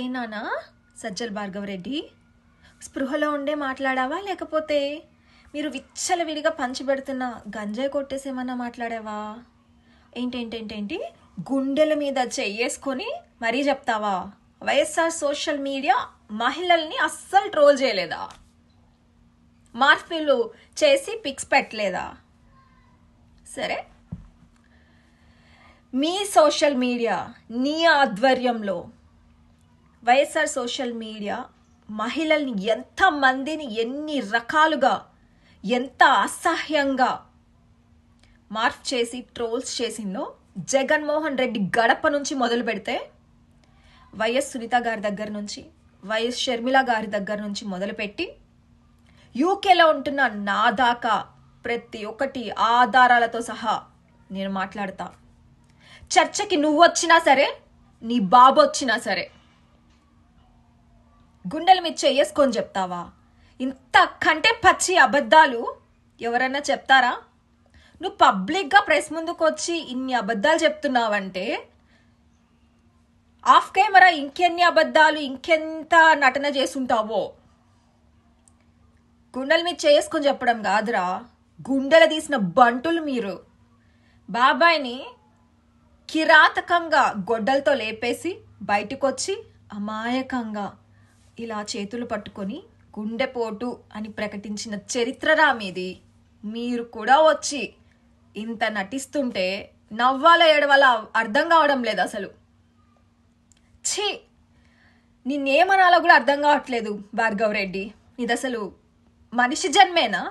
ఏనానా సజ్జల్ భార్గవరెడ్డి స్పృహలో ఉండే మాట్లాడావా లేకపోతే మీరు విచ్చల విడిగా పంచిపెడుతున్న గంజాయి కొట్టేసేమన్నా మాట్లాడావా ఏంటేంటేంటేంటి గుండెల మీద చెయ్యేసుకొని మరీ చెప్తావా వైఎస్ఆర్ సోషల్ మీడియా మహిళల్ని అస్సలు ట్రోల్ చేయలేదా మార్పులు చేసి పిక్స్ పెట్టలేదా సరే మీ సోషల్ మీడియా నీ ఆధ్వర్యంలో వైఎస్ఆర్ సోషల్ మీడియా మహిళల్ని ఎంతమందిని ఎన్ని రకాలుగా ఎంత అసహ్యంగా మార్ఫ్ చేసి ట్రోల్స్ చేసిందో జగన్మోహన్ రెడ్డి గడప నుంచి మొదలు పెడితే వైఎస్ సునీత గారి దగ్గర నుంచి వైఎస్ షర్మిల గారి దగ్గర నుంచి మొదలుపెట్టి యూకేలో ఉంటున్న నా దాకా ప్రతి ఒక్కటి ఆధారాలతో సహా నేను మాట్లాడతా చర్చకి నువ్వు వచ్చినా సరే నీ బాబు వచ్చినా సరే గుండెల మీద చేసుకొని చెప్తావా ఇంత కంటే పచ్చి అబద్ధాలు ఎవరన్నా చెప్తారా నువ్వు పబ్లిక్గా ప్రెస్ ముందుకు వచ్చి ఇన్ని అబద్ధాలు చెప్తున్నావంటే ఆఫ్ కెమెరా ఇంకెన్ని అబద్ధాలు ఇంకెంత నటన చేసుంటావో గుండెల మీద చేసుకొని చెప్పడం కాదురా గుండెల తీసిన బంటులు మీరు బాబాయ్ని కిరాతకంగా గొడ్డలతో లేపేసి బయటకొచ్చి అమాయకంగా ఇలా చేతులు పట్టుకొని గుండెపోటు అని ప్రకటించిన చరిత్రరా మీది మీరు కూడా వచ్చి ఇంత నటిస్తుంటే నవ్వాల ఏడవాల అర్థం కావడం లేదు అసలు ఛీ నిన్నేమనాలో కూడా అర్థం కావట్లేదు భార్గవ్ రెడ్డి ఇది అసలు మనిషి జన్మేనా